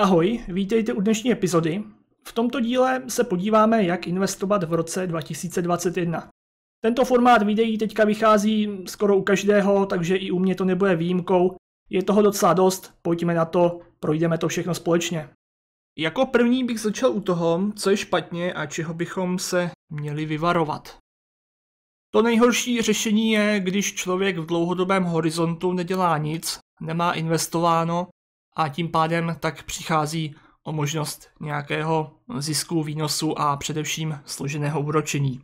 Ahoj, vítejte u dnešní epizody. V tomto díle se podíváme, jak investovat v roce 2021. Tento formát videí teďka vychází skoro u každého, takže i u mě to nebude výjimkou. Je toho docela dost, pojďme na to, projdeme to všechno společně. Jako první bych začal u toho, co je špatně a čeho bychom se měli vyvarovat. To nejhorší řešení je, když člověk v dlouhodobém horizontu nedělá nic, nemá investováno a tím pádem tak přichází o možnost nějakého zisku, výnosu a především složeného úročení.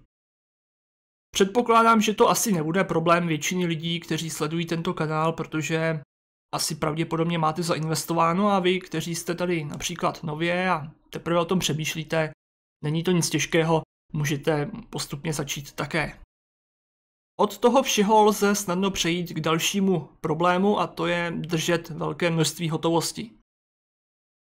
Předpokládám, že to asi nebude problém většiny lidí, kteří sledují tento kanál, protože asi pravděpodobně máte zainvestováno a vy, kteří jste tady například nově a teprve o tom přemýšlíte, není to nic těžkého, můžete postupně začít také. Od toho všeho lze snadno přejít k dalšímu problému a to je držet velké množství hotovosti.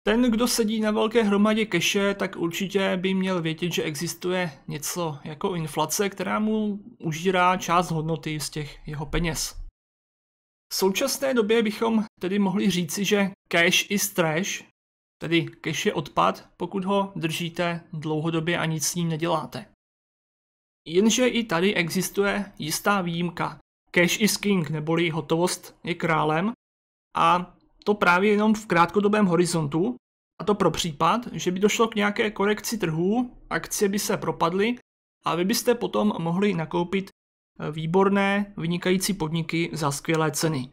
Ten, kdo sedí na velké hromadě keše, tak určitě by měl vědět, že existuje něco jako inflace, která mu užírá část hodnoty z těch jeho peněz. V současné době bychom tedy mohli říci, že cash is trash, tedy cash je odpad, pokud ho držíte dlouhodobě a nic s ním neděláte. Jenže i tady existuje jistá výjimka. Cash is king, neboli hotovost je králem a to právě jenom v krátkodobém horizontu a to pro případ, že by došlo k nějaké korekci trhů, akcie by se propadly a vy byste potom mohli nakoupit e, výborné, vynikající podniky za skvělé ceny.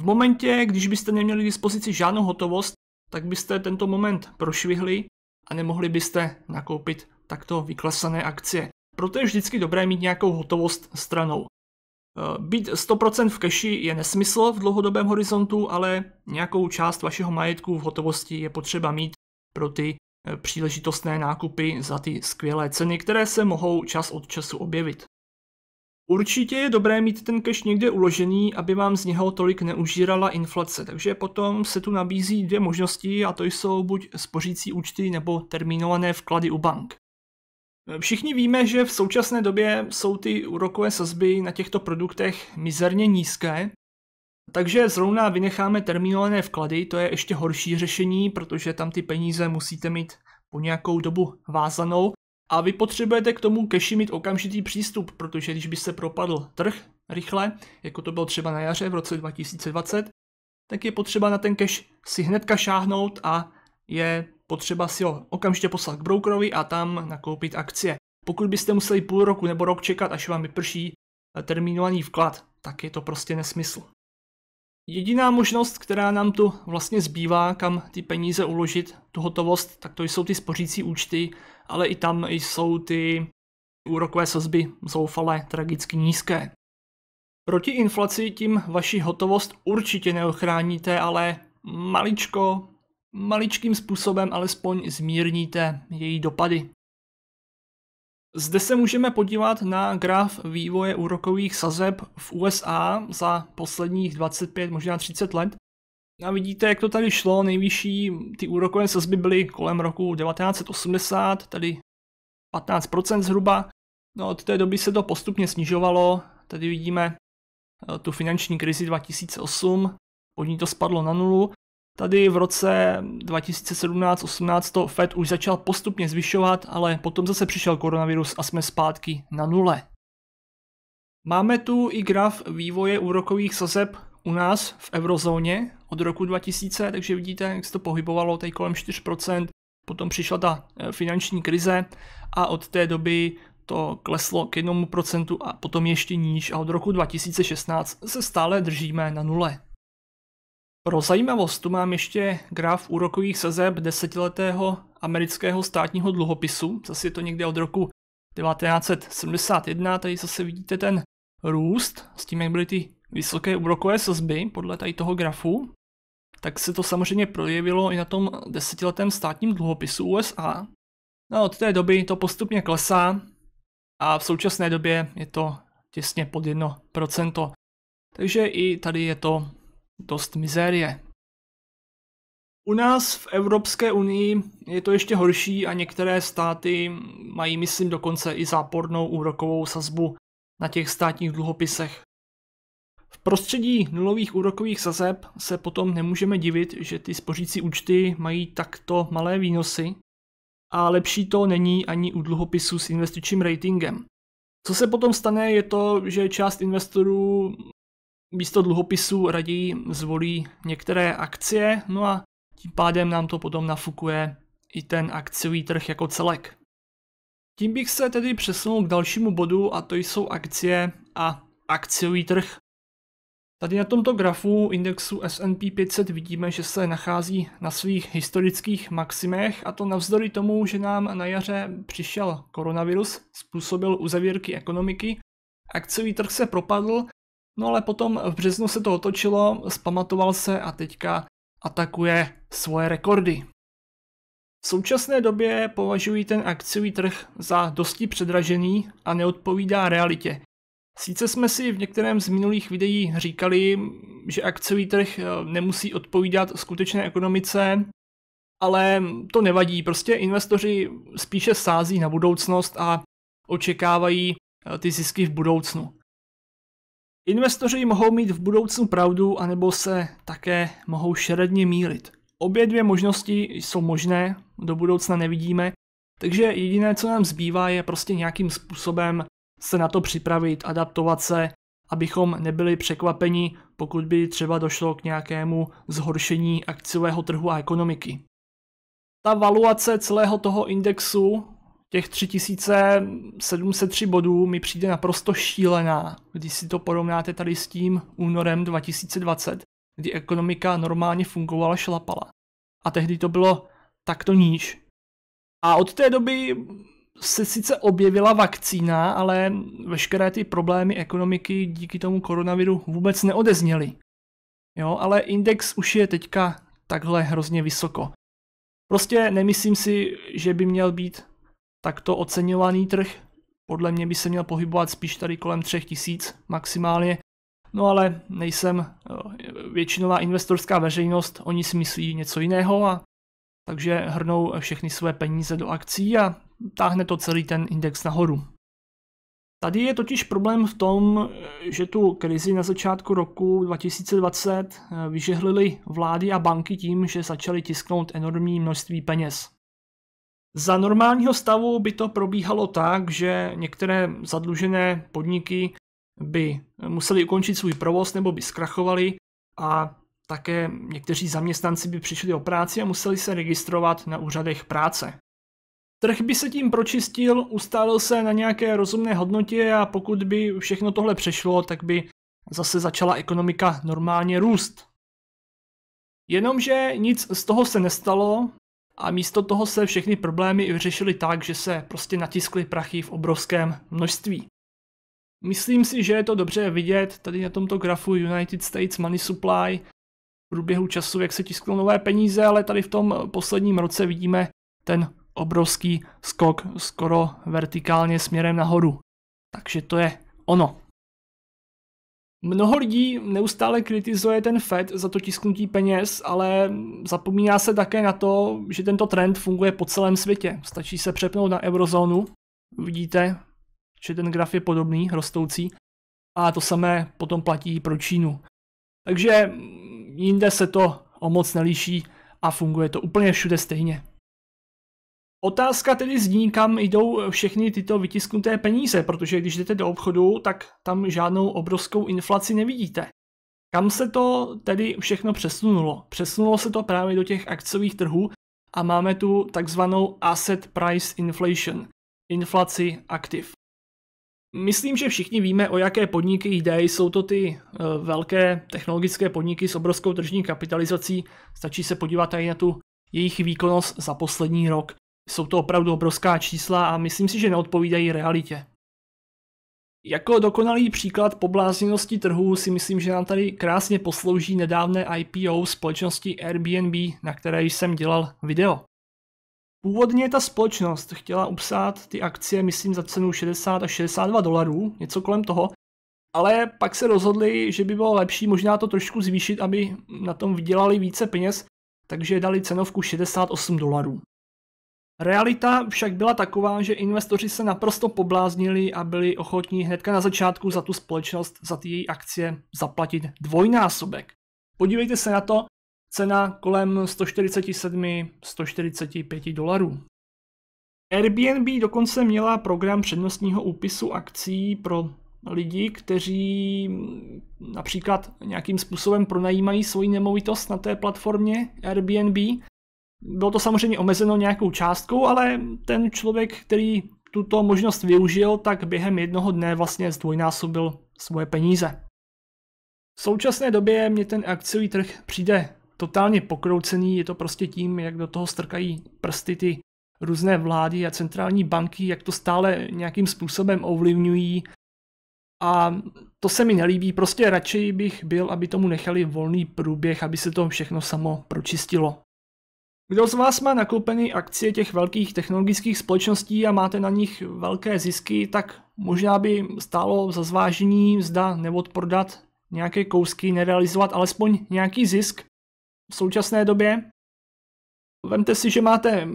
V momentě, když byste neměli k dispozici žádnou hotovost, tak byste tento moment prošvihli a nemohli byste nakoupit takto vyklesané akcie proto je vždycky dobré mít nějakou hotovost stranou. Eh, být 100% v keši je nesmysl v dlouhodobém horizontu, ale nějakou část vašeho majetku v hotovosti je potřeba mít pro ty eh, příležitostné nákupy za ty skvělé ceny, které se mohou čas od času objevit. Určitě je dobré mít ten cash někde uložený, aby vám z něho tolik neužírala inflace, takže potom se tu nabízí dvě možnosti a to jsou buď spořící účty nebo termínované vklady u bank. Všichni víme, že v současné době jsou ty úrokové sazby na těchto produktech mizerně nízké, takže zrovna vynecháme termínované vklady, to je ještě horší řešení, protože tam ty peníze musíte mít po nějakou dobu vázanou a vy potřebujete k tomu keši mít okamžitý přístup, protože když by se propadl trh rychle, jako to bylo třeba na jaře v roce 2020, tak je potřeba na ten cash si hnedka šáhnout a je potřeba si ho okamžitě poslat k brokerovi a tam nakoupit akcie. Pokud byste museli půl roku nebo rok čekat, až vám vyprší eh, termínovaný vklad, tak je to prostě nesmysl. Jediná možnost, která nám tu vlastně zbývá, kam ty peníze uložit, tu hotovost, tak to jsou ty spořící účty, ale i tam jsou ty úrokové sazby zoufalé, tragicky nízké. Proti inflaci tím vaši hotovost určitě neochráníte, ale maličko maličkým způsobem alespoň zmírníte její dopady. Zde se můžeme podívat na graf vývoje úrokových sazeb v USA za posledních 25, možná 30 let. A vidíte, jak to tady šlo, nejvyšší ty úrokové sazby byly kolem roku 1980, tedy 15% zhruba. No od té doby se to postupně snižovalo, tady vidíme eh, tu finanční krizi 2008, od ní to spadlo na nulu Tady v roce 2017-18 to Fed už začal postupně zvyšovat, ale potom zase přišel koronavirus a jsme zpátky na nule. Máme tu i graf vývoje úrokových sazeb u nás v eurozóně od roku 2000, takže vidíte, jak se to pohybovalo tady kolem 4%, potom přišla ta eh, finanční krize a od té doby to kleslo k 1% a potom ještě níž a od roku 2016 se stále držíme na nule. Pro zajímavost tu mám ještě graf úrokových sazeb desetiletého amerického státního dluhopisu, zase je to někde od roku 1971, tady zase vidíte ten růst s tím, jak byly ty vysoké úrokové sazby podle tady toho grafu, tak se to samozřejmě projevilo i na tom desetiletém státním dluhopisu USA. No od té doby to postupně klesá a v současné době je to těsně pod 1%. Takže i tady je to dost mizérie. U nás v Evropské unii je to ještě horší a některé státy mají, myslím, dokonce i zápornou úrokovou sazbu na těch státních dluhopisech. V prostředí nulových úrokových sazeb se potom nemůžeme divit, že ty spořící účty mají takto malé výnosy a lepší to není ani u dluhopisů s investičním ratingem. Co se potom stane, je to, že část investorů místo dluhopisů raději zvolí některé akcie, no a tím pádem nám to potom nafukuje i ten akciový trh jako celek. Tím bych se tedy přesunul k dalšímu bodu a to jsou akcie a akciový trh. Tady na tomto grafu indexu S&P 500 vidíme, že se nachází na svých historických maximech a to navzdory tomu, že nám na jaře přišel koronavirus, způsobil uzavírky ekonomiky, akciový trh se propadl No ale potom v březnu se to otočilo, spamatoval se a teďka atakuje svoje rekordy. V současné době považují ten akciový trh za dosti předražený a neodpovídá realitě. Sice jsme si v některém z minulých videí říkali, že akciový trh eh, nemusí odpovídat skutečné ekonomice, ale to nevadí, prostě investoři spíše sází na budoucnost a očekávají eh, ty zisky v budoucnu. Investoři mohou mít v budoucnu pravdu, anebo se také mohou šeredně mílit. Obě dvě možnosti jsou možné, do budoucna nevidíme, takže jediné, co nám zbývá, je prostě nějakým způsobem se na to připravit, adaptovat se, abychom nebyli překvapeni, pokud by třeba došlo k nějakému zhoršení akciového trhu a ekonomiky. Ta valuace celého toho indexu těch 3703 bodů mi přijde naprosto šílená, když si to porovnáte tady s tím únorem 2020, kdy ekonomika normálně fungovala, šlapala. A tehdy to bylo takto níž. A od té doby se sice objevila vakcína, ale veškeré ty problémy ekonomiky díky tomu koronaviru vůbec neodezněly. Jo, ale index už je teďka takhle hrozně vysoko. Prostě nemyslím si, že by měl být tak to oceňovaný trh. Podle mě by se měl pohybovat spíš tady kolem 3000 maximálně. No ale nejsem eh, většinová investorská veřejnost, oni si myslí něco jiného a takže hrnou všechny své peníze do akcí a táhne to celý ten index nahoru. Tady je totiž problém v tom, eh, že tu krizi na začátku roku 2020 eh, vyžehlili vlády a banky tím, že začaly tisknout enormní množství peněz. Za normálního stavu by to probíhalo tak, že některé zadlužené podniky by museli ukončit svůj provoz nebo by zkrachovali a také někteří zaměstnanci by přišli o práci a museli se registrovat na úřadech práce. Trh by se tím pročistil, ustálil se na nějaké rozumné hodnotě a pokud by všechno tohle přešlo, tak by zase začala ekonomika normálně růst. Jenomže nic z toho se nestalo a místo toho se všechny problémy vyřešily tak, že se prostě natiskly prachy v obrovském množství. Myslím si, že je to dobře vidět tady na tomto grafu United States Money Supply v průběhu času, jak se tisknou nové peníze, ale tady v tom posledním roce vidíme ten obrovský skok skoro vertikálně směrem nahoru. Takže to je ono. Mnoho lidí neustále kritizuje ten FED za to tisknutí peněz, ale zapomíná se také na to, že tento trend funguje po celém světě. Stačí se přepnout na eurozónu, vidíte, že ten graf je podobný, rostoucí, a to samé potom platí i pro Čínu. Takže jinde se to o moc nelíší a funguje to úplně všude stejně. Otázka tedy zní, kam jdou eh, všechny tyto vytisknuté peníze, protože když jdete do obchodu, tak tam žádnou obrovskou inflaci nevidíte. Kam se to tedy všechno přesunulo? Přesunulo se to právě do těch akciových trhů a máme tu takzvanou asset price inflation, inflaci aktiv. Myslím, že všichni víme, o jaké podniky jde. Jsou to ty eh, velké technologické podniky s obrovskou tržní kapitalizací. Stačí se podívat tady na tu jejich výkonnost za poslední rok. Jsou to opravdu obrovská čísla a myslím si, že neodpovídají realitě. Jako dokonalý příklad poblázněnosti trhu si myslím, že nám tady krásně poslouží nedávné IPO společnosti Airbnb, na které jsem dělal video. Původně ta společnost chtěla upsát ty akcie, myslím, za cenu 60 až 62 dolarů, něco kolem toho, ale pak se rozhodli, že by bylo lepší možná to trošku zvýšit, aby na tom vydělali více peněz, takže dali cenovku 68 dolarů. Realita však byla taková, že investoři se naprosto pobláznili a byli ochotní hnedka na začátku za tu společnost, za ty její akcie zaplatit dvojnásobek. Podívejte se na to, cena kolem 147-145 dolarů. Airbnb dokonce měla program přednostního úpisu akcí pro lidi, kteří například nějakým způsobem pronajímají svoji nemovitost na té platformě Airbnb bylo to samozřejmě omezeno nějakou částkou, ale ten člověk, který tuto možnost využil, tak během jednoho dne vlastně zdvojnásobil svoje peníze. V současné době mě ten akciový trh přijde totálně pokroucený, je to prostě tím, jak do toho strkají prsty ty různé vlády a centrální banky, jak to stále nějakým způsobem ovlivňují. A to se mi nelíbí, prostě radši bych byl, aby tomu nechali volný průběh, aby se to všechno samo pročistilo. Kdo z vás má nakoupený akcie těch velkých technologických společností a máte na nich velké zisky, tak možná by stálo za zvážení, zda neodprodat nějaké kousky, nerealizovat alespoň nějaký zisk v současné době. Vemte si, že máte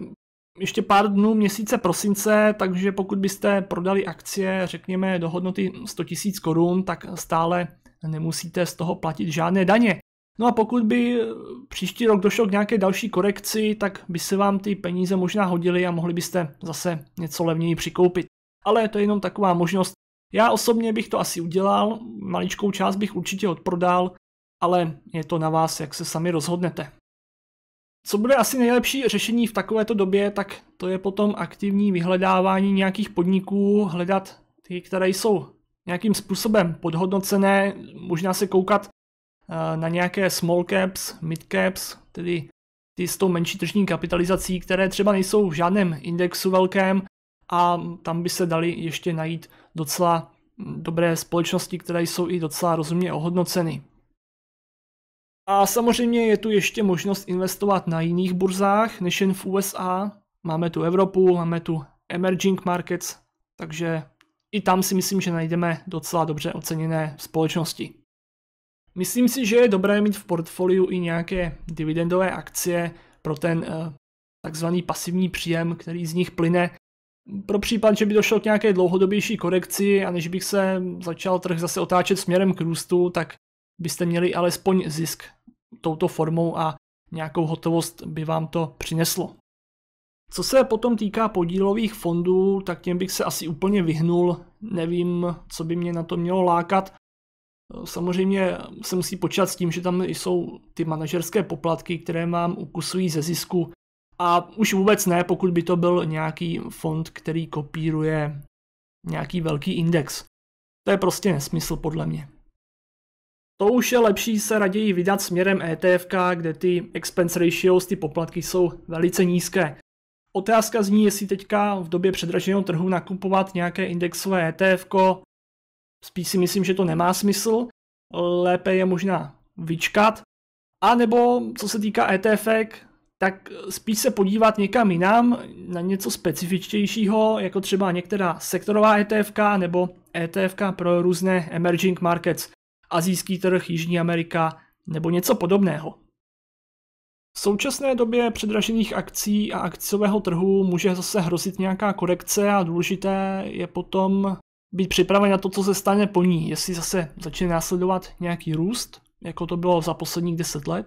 ještě pár dnů měsíce prosince, takže pokud byste prodali akcie, řekněme, do hodnoty 100 000 korun, tak stále nemusíte z toho platit žádné daně. No a pokud by eh, příští rok došlo k nějaké další korekci, tak by se vám ty peníze možná hodily a mohli byste zase něco levněji přikoupit. Ale to je jenom taková možnost. Já osobně bych to asi udělal, maličkou část bych určitě odprodal, ale je to na vás, jak se sami rozhodnete. Co bude asi nejlepší řešení v takovéto době, tak to je potom aktivní vyhledávání nějakých podniků, hledat ty, které jsou nějakým způsobem podhodnocené, možná se koukat, na nějaké small caps, mid caps, tedy ty s tou menší tržní kapitalizací, které třeba nejsou v žádném indexu velkém a tam by se dali ještě najít docela dobré společnosti, které jsou i docela rozumně ohodnoceny. A samozřejmě je tu ještě možnost investovat na jiných burzách než jen v USA. Máme tu Evropu, máme tu emerging markets, takže i tam si myslím, že najdeme docela dobře oceněné společnosti. Myslím si, že je dobré mít v portfoliu i nějaké dividendové akcie pro ten eh, takzvaný pasivní příjem, který z nich plyne. Pro případ, že by došlo k nějaké dlouhodobější korekci a než bych se začal trh zase otáčet směrem k růstu, tak byste měli alespoň zisk touto formou a nějakou hotovost by vám to přineslo. Co se potom týká podílových fondů, tak těm bych se asi úplně vyhnul. Nevím, co by mě na to mělo lákat. Samozřejmě se musí počítat s tím, že tam jsou ty manažerské poplatky, které mám ukusují ze zisku a už vůbec ne, pokud by to byl nějaký fond, který kopíruje nějaký velký index. To je prostě nesmysl podle mě. To už je lepší se raději vydat směrem ETF, kde ty expense ratios, ty poplatky jsou velice nízké. Otázka zní, jestli teďka v době předraženého trhu nakupovat nějaké indexové ETF, Spíš si myslím, že to nemá smysl, lépe je možná vyčkat. A nebo co se týká ETF, tak spíš se podívat někam jinam, na něco specifičtějšího, jako třeba některá sektorová ETF nebo ETF pro různé emerging markets, azijský trh, Jižní Amerika nebo něco podobného. V současné době předražených akcí a akciového trhu může zase hrozit nějaká korekce a důležité je potom být připraven na to, co se stane po ní, jestli zase začne následovat nějaký růst, jako to bylo za posledních 10 let,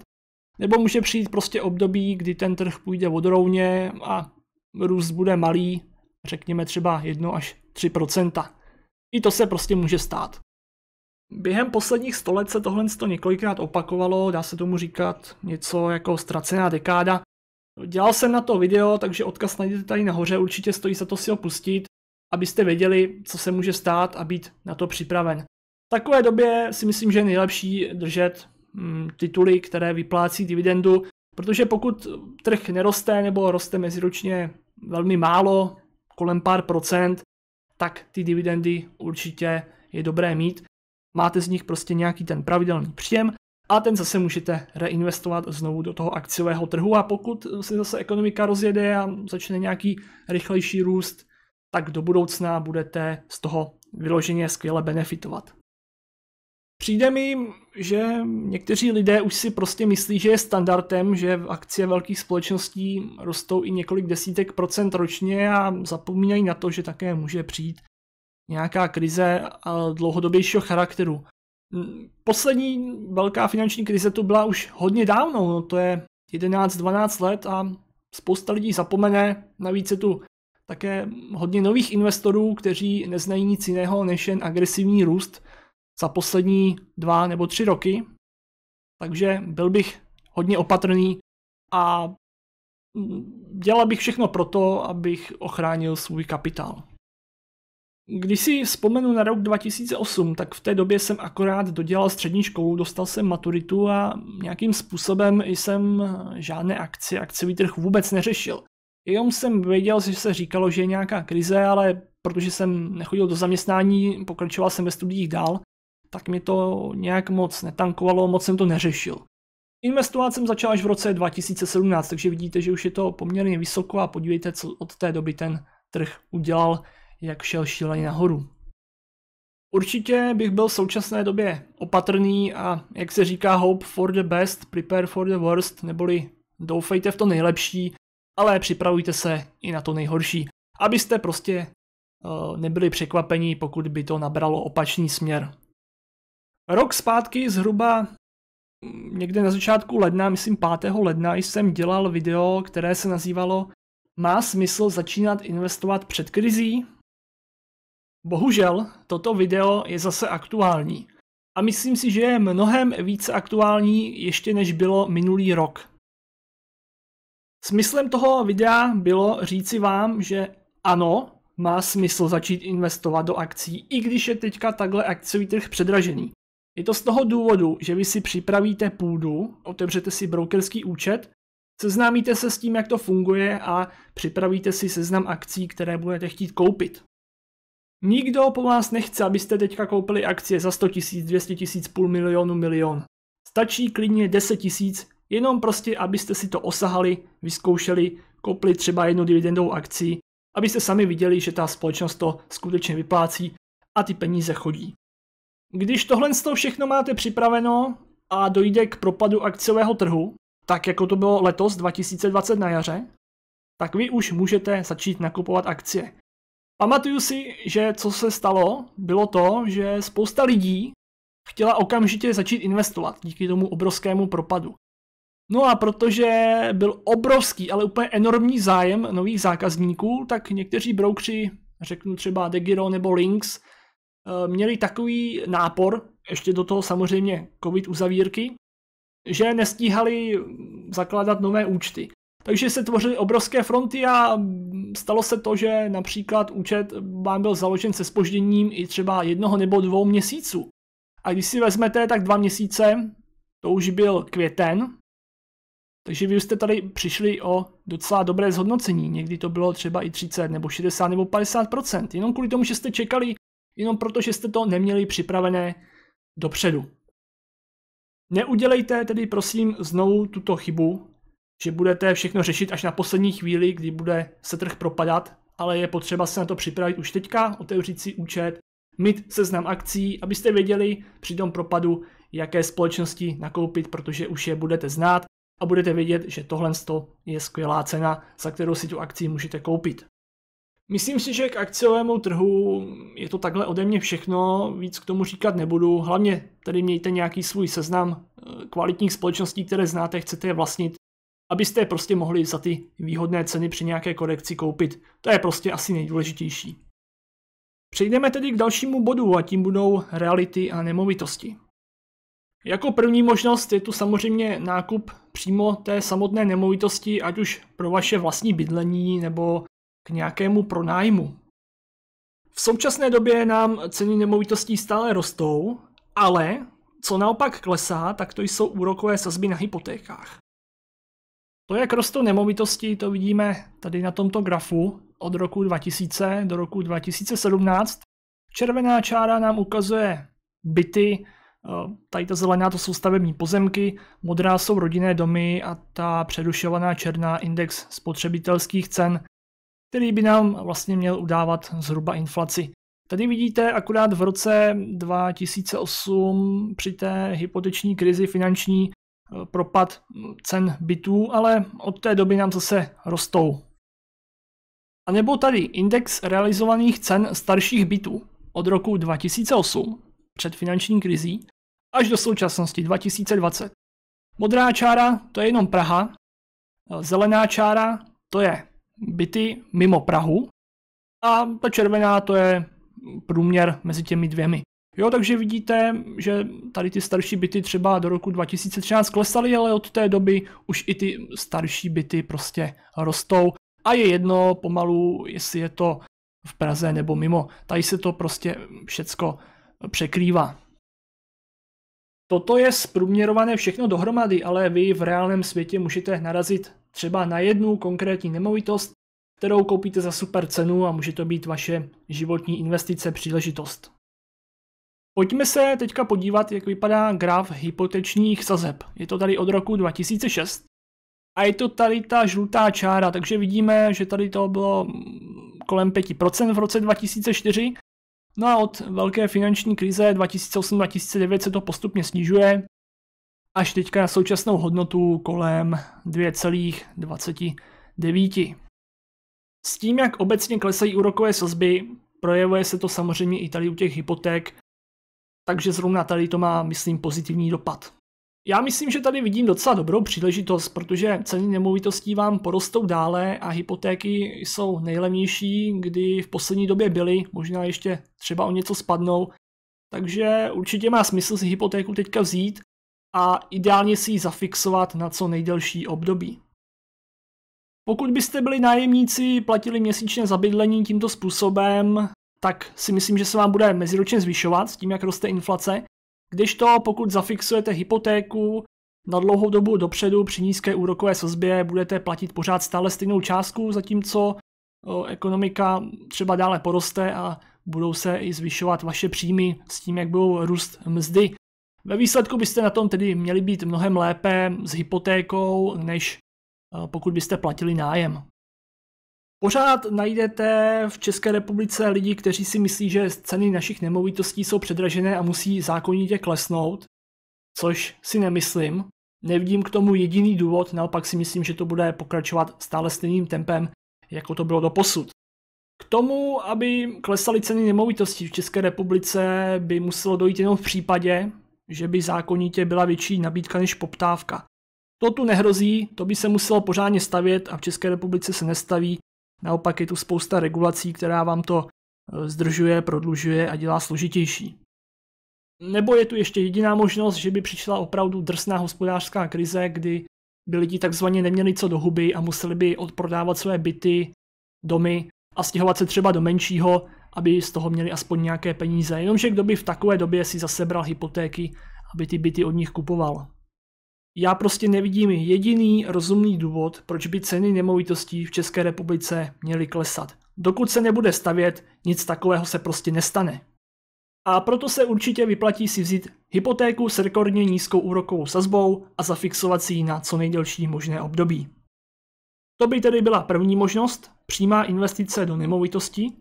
nebo může přijít prostě období, kdy ten trh půjde vodorovně a růst bude malý, řekněme třeba 1 až 3 I to se prostě může stát. Během posledních 100 let se tohle několikrát opakovalo, dá se tomu říkat něco jako ztracená dekáda. Dělal jsem na to video, takže odkaz najdete tady nahoře, určitě stojí za to si ho pustit abyste věděli, co se může stát a být na to připraven. V takové době si myslím, že je nejlepší držet mm, tituly, které vyplácí dividendu, protože pokud trh neroste nebo roste meziročně velmi málo, kolem pár procent, tak ty dividendy určitě je dobré mít. Máte z nich prostě nějaký ten pravidelný příjem a ten zase můžete reinvestovat znovu do toho akciového trhu a pokud se zase ekonomika rozjede a začne nějaký rychlejší růst tak do budoucna budete z toho vyloženě skvěle benefitovat. Přijde mi, že někteří lidé už si prostě myslí, že je standardem, že v akcie velkých společností rostou i několik desítek procent ročně a zapomínají na to, že také může přijít nějaká krize dlouhodobějšího charakteru. Poslední velká finanční krize tu byla už hodně dávno, no to je 11-12 let a spousta lidí zapomene, navíc je tu také hodně nových investorů, kteří neznají nic jiného než jen agresivní růst za poslední dva nebo tři roky. Takže byl bych hodně opatrný a dělal bych všechno proto, abych ochránil svůj kapitál. Když si vzpomenu na rok 2008, tak v té době jsem akorát dodělal střední školu, dostal jsem maturitu a nějakým způsobem jsem žádné akcie, akciový trh vůbec neřešil. Jenom jsem věděl, že se říkalo, že je nějaká krize, ale protože jsem nechodil do zaměstnání, pokračoval jsem ve studiích dál, tak mi to nějak moc netankovalo, moc jsem to neřešil. Investovat jsem začal až v roce 2017, takže vidíte, že už je to poměrně vysoko a podívejte, co od té doby ten trh udělal, jak šel šíleně nahoru. Určitě bych byl v současné době opatrný a jak se říká hope for the best, prepare for the worst, neboli doufejte v to nejlepší, ale připravujte se i na to nejhorší, abyste prostě eh, nebyli překvapení, pokud by to nabralo opačný směr. Rok zpátky zhruba mm, někde na začátku ledna, myslím 5. ledna, jsem dělal video, které se nazývalo Má smysl začínat investovat před krizí? Bohužel, toto video je zase aktuální. A myslím si, že je mnohem více aktuální ještě než bylo minulý rok. Smyslem toho videa bylo říci vám, že ano, má smysl začít investovat do akcí, i když je teďka takhle akciový trh předražený. Je to z toho důvodu, že vy si připravíte půdu, otevřete si brokerský účet, seznámíte se s tím, jak to funguje a připravíte si seznam akcí, které budete chtít koupit. Nikdo po vás nechce, abyste teďka koupili akcie za 100 000, 200 000, půl milionu, milion. Stačí klidně 10 000, Jenom prostě, abyste si to osahali, vyzkoušeli, kopli třeba jednu dividendovou akci, abyste sami viděli, že ta společnost to skutečně vyplácí a ty peníze chodí. Když tohle z toho všechno máte připraveno a dojde k propadu akciového trhu, tak jako to bylo letos 2020 na jaře, tak vy už můžete začít nakupovat akcie. Pamatuju si, že co se stalo, bylo to, že spousta lidí chtěla okamžitě začít investovat díky tomu obrovskému propadu. No a protože byl obrovský, ale úplně enormní zájem nových zákazníků, tak někteří broukři, řeknu třeba Degiro nebo Lynx, eh, měli takový nápor, ještě do toho samozřejmě covid uzavírky, že nestíhali zakládat nové účty. Takže se tvořily obrovské fronty a stalo se to, že například účet vám byl založen se spožděním i třeba jednoho nebo dvou měsíců. A když si vezmete, tak dva měsíce, to už byl květen, takže vy jste tady přišli o docela dobré zhodnocení. Někdy to bylo třeba i 30 nebo 60 nebo 50 jenom kvůli tomu, že jste čekali, jenom proto, že jste to neměli připravené dopředu. Neudělejte tedy prosím znovu tuto chybu, že budete všechno řešit až na poslední chvíli, kdy bude se trh propadat, ale je potřeba se na to připravit už teďka, otevřít si účet, mít seznam akcí, abyste věděli při tom propadu, jaké společnosti nakoupit, protože už je budete znát a budete vědět, že tohle je skvělá cena, za kterou si tu akci můžete koupit. Myslím si, že k akciovému trhu je to takhle ode mě všechno, víc k tomu říkat nebudu. Hlavně tady mějte nějaký svůj seznam eh, kvalitních společností, které znáte, chcete je vlastnit, abyste je prostě mohli za ty výhodné ceny při nějaké korekci koupit. To je prostě asi nejdůležitější. Přejdeme tedy k dalšímu bodu a tím budou reality a nemovitosti. Jako první možnost je tu samozřejmě nákup přímo té samotné nemovitosti, ať už pro vaše vlastní bydlení nebo k nějakému pronájmu. V současné době nám ceny nemovitostí stále rostou, ale co naopak klesá, tak to jsou úrokové sazby na hypotékách. To, jak rostou nemovitosti, to vidíme tady na tomto grafu od roku 2000 do roku 2017. Červená čára nám ukazuje byty Eh, tady ta zelená to jsou stavební pozemky, modrá jsou rodinné domy a ta přerušovaná černá index spotřebitelských cen, který by nám vlastně měl udávat zhruba inflaci. Tady vidíte akurát v roce 2008 při té hypoteční krizi finanční eh, propad cen bytů, ale od té doby nám zase rostou. A nebo tady index realizovaných cen starších bytů od roku 2008 před finanční krizí až do současnosti 2020. Modrá čára to je jenom Praha, zelená čára to je byty mimo Prahu a ta červená to je průměr mezi těmi dvěmi. Jo, takže vidíte, že tady ty starší byty třeba do roku 2013 klesaly, ale od té doby už i ty starší byty prostě rostou a je jedno pomalu, jestli je to v Praze nebo mimo. Tady se to prostě všecko překrývá. Toto je zprůměrované všechno dohromady, ale vy v reálném světě můžete narazit třeba na jednu konkrétní nemovitost, kterou koupíte za super cenu a může to být vaše životní investice příležitost. Pojďme se teďka podívat, jak vypadá graf hypotečních sazeb. Je to tady od roku 2006 a je to tady ta žlutá čára, takže vidíme, že tady to bylo kolem 5% v roce 2004 No a od velké finanční krize 2008-2009 se to postupně snižuje, až teďka na současnou hodnotu kolem 2,29. S tím, jak obecně klesají úrokové sazby, projevuje se to samozřejmě i tady u těch hypoték, takže zrovna tady to má, myslím, pozitivní dopad. Já myslím, že tady vidím docela dobrou příležitost, protože ceny nemovitostí vám porostou dále a hypotéky jsou nejlevnější, kdy v poslední době byly, možná ještě třeba o něco spadnou. Takže určitě má smysl si hypotéku teďka vzít a ideálně si ji zafixovat na co nejdelší období. Pokud byste byli nájemníci, platili měsíčně za bydlení tímto způsobem, tak si myslím, že se vám bude meziročně zvyšovat s tím, jak roste inflace když to, pokud zafixujete hypotéku na dlouhou dobu dopředu při nízké úrokové sazbě, budete platit pořád stále stejnou částku, zatímco ekonomika třeba dále poroste a budou se i zvyšovat vaše příjmy s tím, jak budou růst mzdy. Ve výsledku byste na tom tedy měli být mnohem lépe s hypotékou, než pokud byste platili nájem. Pořád najdete v České republice lidi, kteří si myslí, že ceny našich nemovitostí jsou předražené a musí zákonitě klesnout, což si nemyslím. Nevidím k tomu jediný důvod, naopak si myslím, že to bude pokračovat stále stejným tempem, jako to bylo do posud. K tomu, aby klesaly ceny nemovitostí v České republice, by muselo dojít jenom v případě, že by zákonitě byla větší nabídka než poptávka. To tu nehrozí, to by se muselo pořádně stavět a v České republice se nestaví, Naopak je tu spousta regulací, která vám to eh, zdržuje, prodlužuje a dělá složitější. Nebo je tu ještě jediná možnost, že by přišla opravdu drsná hospodářská krize, kdy by lidi takzvaně neměli co do huby a museli by odprodávat své byty, domy a stěhovat se třeba do menšího, aby z toho měli aspoň nějaké peníze. Jenomže kdo by v takové době si zasebral hypotéky, aby ty byty od nich kupoval. Já prostě nevidím jediný rozumný důvod, proč by ceny nemovitostí v České republice měly klesat. Dokud se nebude stavět, nic takového se prostě nestane. A proto se určitě vyplatí si vzít hypotéku s rekordně nízkou úrokovou sazbou a zafixovat si ji na co nejdelší možné období. To by tedy byla první možnost, přímá investice do nemovitosti.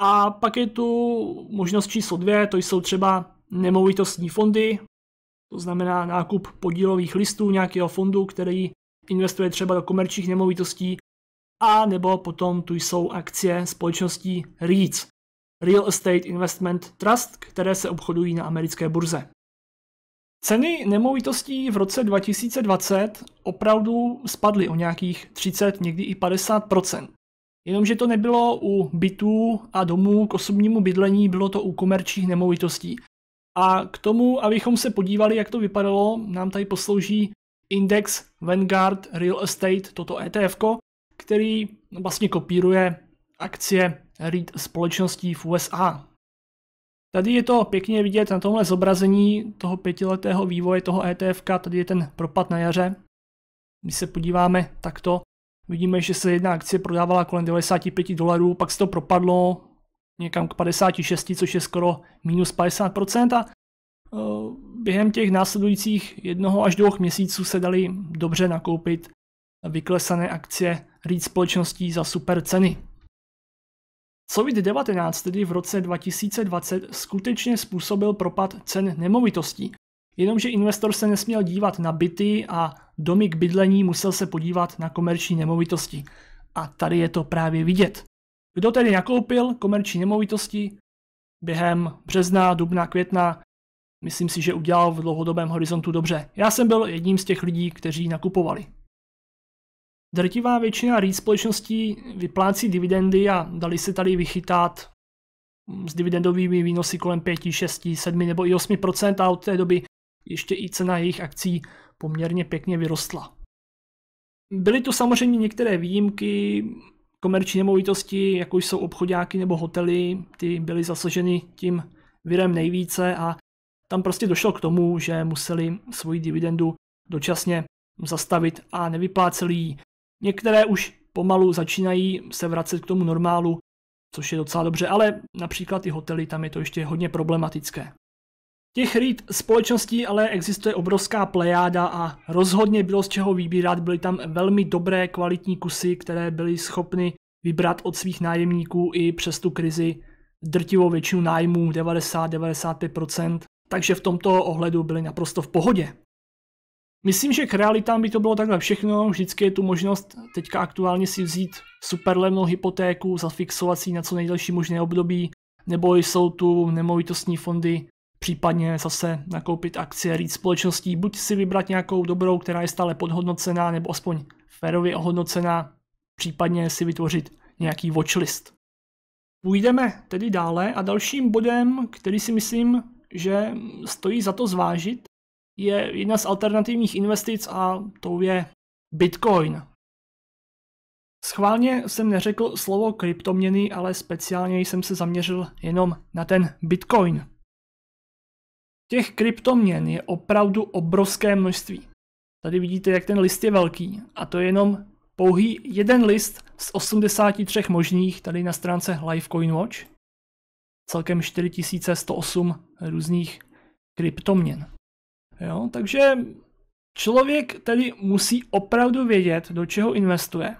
A pak je tu možnost číslo dvě, to jsou třeba nemovitostní fondy to znamená nákup podílových listů nějakého fondu, který investuje třeba do komerčních nemovitostí, a nebo potom tu jsou akcie společností REITs, Real Estate Investment Trust, které se obchodují na americké burze. Ceny nemovitostí v roce 2020 opravdu spadly o nějakých 30, někdy i 50 Jenomže to nebylo u bytů a domů k osobnímu bydlení, bylo to u komerčních nemovitostí. A k tomu, abychom se podívali, jak to vypadalo, nám tady poslouží index Vanguard Real Estate, toto ETF, který vlastně kopíruje akcie REIT společností v USA. Tady je to pěkně vidět na tomhle zobrazení toho pětiletého vývoje toho ETF, tady je ten propad na jaře. Když se podíváme takto, vidíme, že se jedna akcie prodávala kolem 95 dolarů, pak se to propadlo někam k 56, což je skoro minus 50%. A e, během těch následujících jednoho až dvou měsíců se dali dobře nakoupit vyklesané akcie REIT společností za super ceny. COVID-19 tedy v roce 2020 skutečně způsobil propad cen nemovitostí. Jenomže investor se nesměl dívat na byty a domy k bydlení musel se podívat na komerční nemovitosti. A tady je to právě vidět. Kdo tedy nakoupil komerční nemovitosti během března, dubna, května, myslím si, že udělal v dlouhodobém horizontu dobře. Já jsem byl jedním z těch lidí, kteří nakupovali. Drtivá většina REIT společností vyplácí dividendy a dali se tady vychytat s dividendovými výnosy kolem 5, 6, 7 nebo i 8 a od té doby ještě i cena jejich akcí poměrně pěkně vyrostla. Byly tu samozřejmě některé výjimky, Komerční nemovitosti, jako jsou obchodáky nebo hotely, ty byly zasaženy tím virem nejvíce a tam prostě došlo k tomu, že museli svoji dividendu dočasně zastavit a nevypláceli ji. Některé už pomalu začínají se vracet k tomu normálu, což je docela dobře, ale například i hotely, tam je to ještě hodně problematické. Těch REIT společností ale existuje obrovská plejáda a rozhodně bylo z čeho vybírat. Byly tam velmi dobré kvalitní kusy, které byly schopny vybrat od svých nájemníků i přes tu krizi drtivou většinu nájmů 90-95%, takže v tomto ohledu byly naprosto v pohodě. Myslím, že k realitám by to bylo takhle všechno, vždycky je tu možnost teďka aktuálně si vzít super levnou hypotéku, zafixovat si na co nejdelší možné období, nebo jsou tu nemovitostní fondy, případně zase nakoupit akcie REIT společností, buď si vybrat nějakou dobrou, která je stále podhodnocená, nebo aspoň férově ohodnocená, případně si vytvořit nějaký watchlist. Půjdeme tedy dále a dalším bodem, který si myslím, že stojí za to zvážit, je jedna z alternativních investic a tou je Bitcoin. Schválně jsem neřekl slovo kryptoměny, ale speciálně jsem se zaměřil jenom na ten Bitcoin. Těch kryptoměn je opravdu obrovské množství. Tady vidíte, jak ten list je velký a to je jenom pouhý jeden list z 83 možných tady na stránce Livecoin Watch. Celkem 4108 různých kryptoměn. Jo, takže člověk tedy musí opravdu vědět, do čeho investuje.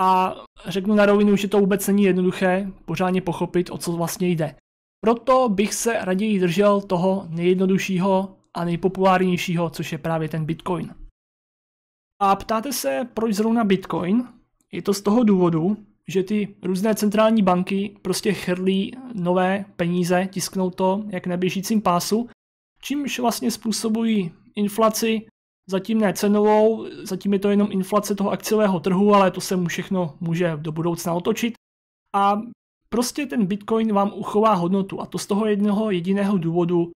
A řeknu na rovinu, že to vůbec není jednoduché pořádně pochopit, o co vlastně jde. Proto bych se raději držel toho nejjednoduššího a nejpopulárnějšího, což je právě ten Bitcoin. A ptáte se, proč zrovna Bitcoin? Je to z toho důvodu, že ty různé centrální banky prostě chrlí nové peníze, tisknou to jak na běžícím pásu, čímž vlastně způsobují inflaci, zatím ne cenovou, zatím je to jenom inflace toho akciového trhu, ale to se mu všechno může do budoucna otočit. A Prostě ten Bitcoin vám uchová hodnotu a to z toho jednoho jediného důvodu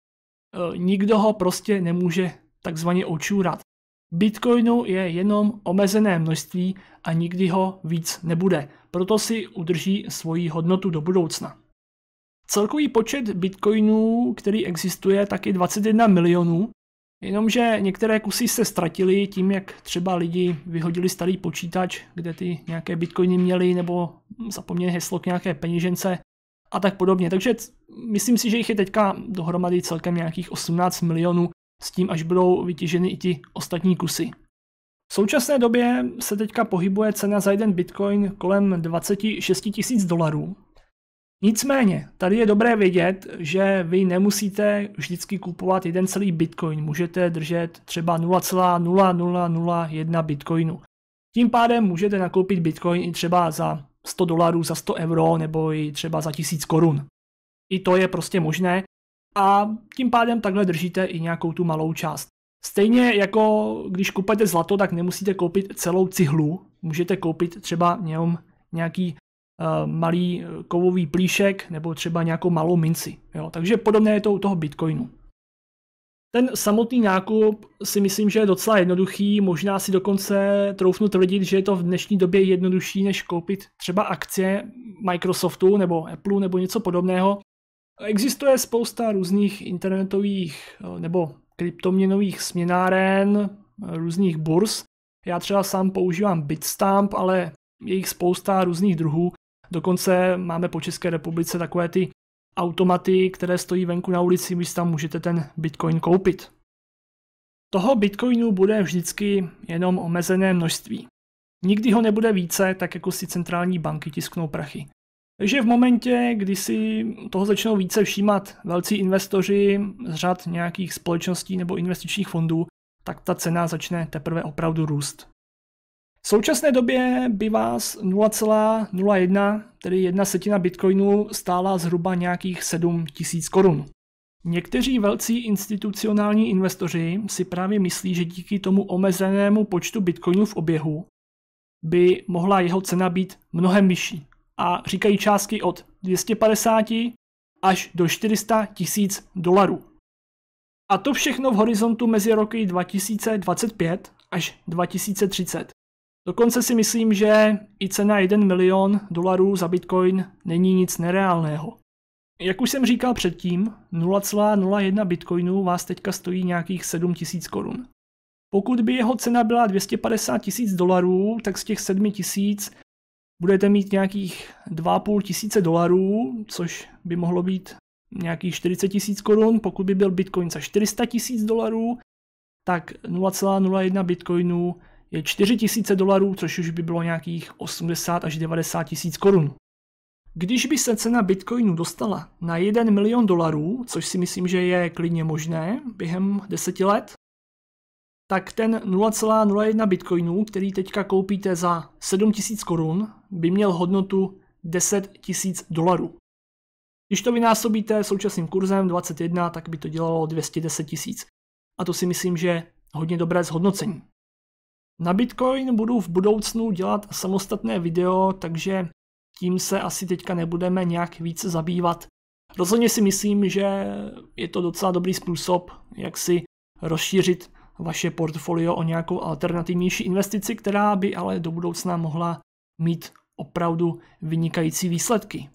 e, nikdo ho prostě nemůže takzvaně očůrat. Bitcoinu je jenom omezené množství a nikdy ho víc nebude, proto si udrží svoji hodnotu do budoucna. Celkový počet bitcoinů, který existuje, tak je 21 milionů Jenomže některé kusy se ztratily tím, jak třeba lidi vyhodili starý počítač, kde ty nějaké bitcoiny měli, nebo zapomněli heslo k nějaké peněžence a tak podobně. Takže myslím si, že jich je teďka dohromady celkem nějakých 18 milionů s tím, až budou vytěženy i ty ostatní kusy. V současné době se teďka pohybuje cena za jeden bitcoin kolem 26 tisíc dolarů, Nicméně, tady je dobré vědět, že vy nemusíte vždycky kupovat jeden celý bitcoin, můžete držet třeba 0,0001 bitcoinu. Tím pádem můžete nakoupit bitcoin i třeba za 100 dolarů, za 100 euro nebo i třeba za 1000 korun. I to je prostě možné a tím pádem takhle držíte i nějakou tu malou část. Stejně jako když kupujete zlato, tak nemusíte koupit celou cihlu, můžete koupit třeba nějaký Eh, malý eh, kovový plíšek nebo třeba nějakou malou minci. Jo? Takže podobné je to u toho Bitcoinu. Ten samotný nákup si myslím, že je docela jednoduchý, možná si dokonce troufnu tvrdit, že je to v dnešní době jednodušší, než koupit třeba akcie Microsoftu nebo Apple nebo něco podobného. Existuje spousta různých internetových eh, nebo kryptoměnových směnáren, různých burs. Já třeba sám používám Bitstamp, ale je jich spousta různých druhů Dokonce máme po České republice takové ty automaty, které stojí venku na ulici, když tam můžete ten bitcoin koupit. Toho bitcoinu bude vždycky jenom omezené množství. Nikdy ho nebude více, tak jako si centrální banky tisknou prachy. Takže v momentě, kdy si toho začnou více všímat velcí investoři z řad nějakých společností nebo investičních fondů, tak ta cena začne teprve opravdu růst. V současné době by vás 0,01, tedy jedna setina bitcoinu, stála zhruba nějakých 7 tisíc korun. Někteří velcí institucionální investoři si právě myslí, že díky tomu omezenému počtu bitcoinů v oběhu by mohla jeho cena být mnohem vyšší. A říkají částky od 250 až do 400 tisíc dolarů. A to všechno v horizontu mezi roky 2025 až 2030. Dokonce si myslím, že i cena 1 milion dolarů za bitcoin není nic nereálného. Jak už jsem říkal předtím, 0,01 bitcoinu vás teďka stojí nějakých 7 tisíc korun. Pokud by jeho cena byla 250 tisíc dolarů, tak z těch 7 tisíc budete mít nějakých 2,5 tisíce dolarů, což by mohlo být nějakých 40 tisíc korun. Pokud by byl bitcoin za 400 tisíc dolarů, tak 0,01 bitcoinu je 4 000 dolarů, což už by bylo nějakých 80 až 90 tisíc korun. Když by se cena bitcoinu dostala na 1 milion dolarů, což si myslím, že je klidně možné během 10 let, tak ten 0,01 bitcoinu, který teďka koupíte za 7000 korun, by měl hodnotu 10 tisíc dolarů. Když to vynásobíte současným kurzem 21, tak by to dělalo 210 tisíc. A to si myslím, že hodně dobré zhodnocení. Na Bitcoin budu v budoucnu dělat samostatné video, takže tím se asi teďka nebudeme nějak více zabývat. Rozhodně si myslím, že je to docela dobrý způsob, jak si rozšířit vaše portfolio o nějakou alternativnější investici, která by ale do budoucna mohla mít opravdu vynikající výsledky.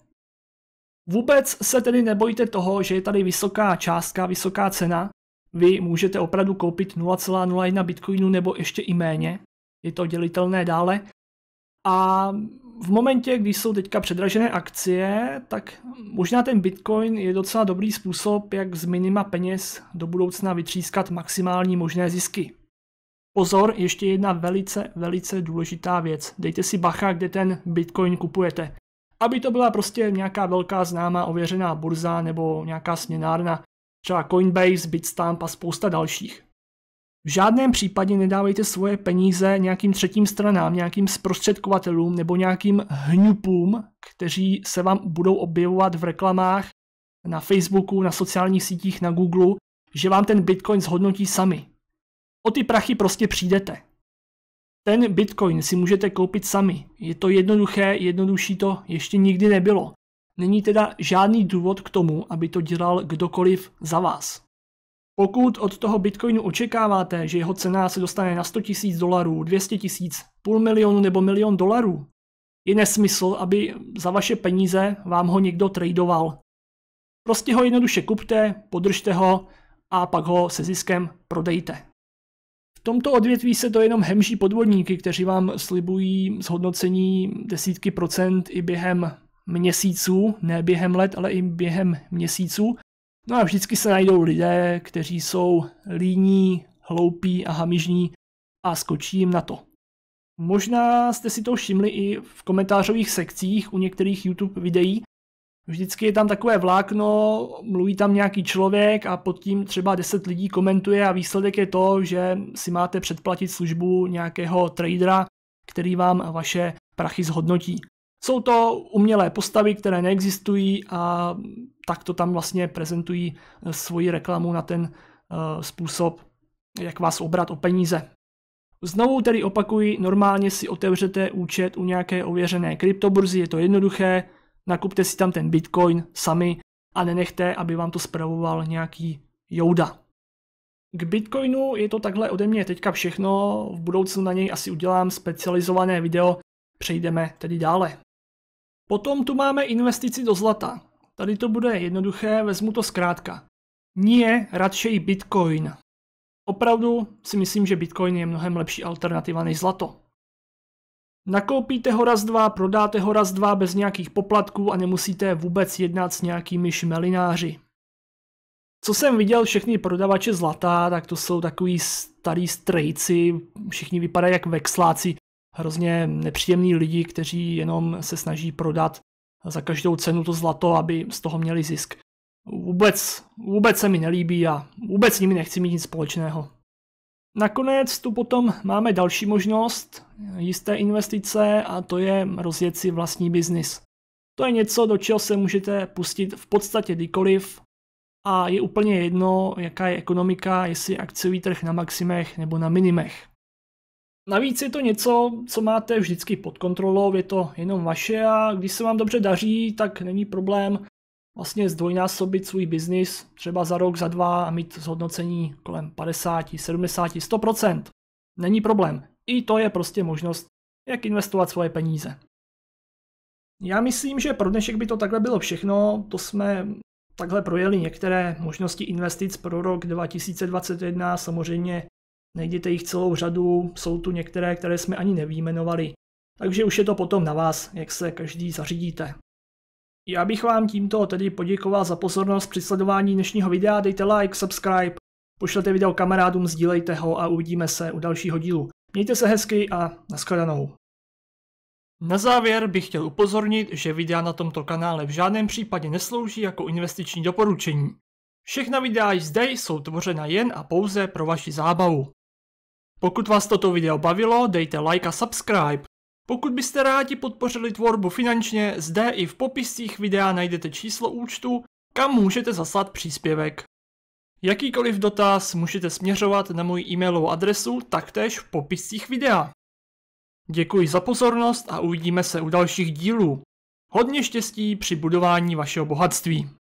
Vůbec se tedy nebojte toho, že je tady vysoká částka, vysoká cena, vy můžete opravdu koupit 0,01 bitcoinu nebo ještě i méně, je to dělitelné dále. A v momentě, kdy jsou teďka předražené akcie, tak možná ten bitcoin je docela dobrý způsob, jak z minima peněz do budoucna vytřískat maximální možné zisky. Pozor, ještě jedna velice, velice důležitá věc. Dejte si bacha, kde ten bitcoin kupujete. Aby to byla prostě nějaká velká známá ověřená burza nebo nějaká směnárna, třeba Coinbase, Bitstamp a spousta dalších. V žádném případě nedávejte svoje peníze nějakým třetím stranám, nějakým zprostředkovatelům nebo nějakým hňupům, kteří se vám budou objevovat v reklamách na Facebooku, na sociálních sítích, na Google, že vám ten Bitcoin zhodnotí sami. O ty prachy prostě přijdete. Ten Bitcoin si můžete koupit sami. Je to jednoduché, jednodušší to ještě nikdy nebylo. Není teda žádný důvod k tomu, aby to dělal kdokoliv za vás. Pokud od toho Bitcoinu očekáváte, že jeho cena se dostane na 100 000 dolarů, 200 000, půl milionu nebo milion dolarů, je nesmysl, aby za vaše peníze vám ho někdo tradoval. Prostě ho jednoduše kupte, podržte ho a pak ho se ziskem prodejte. V tomto odvětví se to jenom hemží podvodníky, kteří vám slibují zhodnocení desítky procent i během měsíců, ne během let, ale i během měsíců. No a vždycky se najdou lidé, kteří jsou líní, hloupí a hamižní a skočí jim na to. Možná jste si to všimli i v komentářových sekcích u některých YouTube videí. Vždycky je tam takové vlákno, mluví tam nějaký člověk a pod tím třeba 10 lidí komentuje a výsledek je to, že si máte předplatit službu nějakého tradera, který vám vaše prachy zhodnotí. Jsou to umělé postavy, které neexistují a tak to tam vlastně prezentují eh, svoji reklamu na ten eh, způsob, jak vás obrat o peníze. Znovu tedy opakuji, normálně si otevřete účet u nějaké ověřené kryptoburzy, je to jednoduché, nakupte si tam ten bitcoin sami a nenechte, aby vám to spravoval nějaký jouda. K Bitcoinu je to takhle ode mě teďka všechno, v budoucnu na něj asi udělám specializované video, přejdeme tedy dále. Potom tu máme investici do zlata. Tady to bude jednoduché, vezmu to zkrátka. Nie, radšej Bitcoin. Opravdu si myslím, že Bitcoin je mnohem lepší alternativa než zlato. Nakoupíte ho raz dva, prodáte ho raz dva bez nějakých poplatků a nemusíte vůbec jednat s nějakými šmelináři. Co jsem viděl všechny prodavače zlata, tak to jsou takový starý strejci, všichni vypadají jak vexláci, hrozně nepříjemný lidi, kteří jenom se snaží prodat za každou cenu to zlato, aby z toho měli zisk. Vůbec, vůbec se mi nelíbí a vůbec s nimi nechci mít nic společného. Nakonec tu potom máme další možnost jisté investice a to je rozjet si vlastní biznis. To je něco, do čeho se můžete pustit v podstatě kdykoliv a je úplně jedno, jaká je ekonomika, jestli akciový trh na maximech nebo na minimech. Navíc je to něco, co máte vždycky pod kontrolou, je to jenom vaše a když se vám dobře daří, tak není problém vlastně zdvojnásobit svůj biznis třeba za rok, za dva a mít zhodnocení kolem 50, 70, 100%. Není problém. I to je prostě možnost, jak investovat svoje peníze. Já myslím, že pro dnešek by to takhle bylo všechno. To jsme takhle projeli některé možnosti investic pro rok 2021. Samozřejmě Najděte jich celou řadu, jsou tu některé, které jsme ani nevýjmenovali. Takže už je to potom na vás, jak se každý zařídíte. Já bych vám tímto tedy poděkoval za pozornost při sledování dnešního videa, dejte like, subscribe, pošlete video kamarádům, sdílejte ho a uvidíme se u dalšího dílu. Mějte se hezky a nashledanou. Na závěr bych chtěl upozornit, že videa na tomto kanále v žádném případě neslouží jako investiční doporučení. Všechna videa zde jsou tvořena jen a pouze pro vaši zábavu. Pokud vás toto video bavilo, dejte like a subscribe. Pokud byste rádi podpořili tvorbu finančně, zde i v popiscích videa najdete číslo účtu, kam můžete zaslat příspěvek. Jakýkoliv dotaz můžete směřovat na moji e-mailovou adresu taktéž v popiscích videa. Děkuji za pozornost a uvidíme se u dalších dílů. Hodně štěstí při budování vašeho bohatství.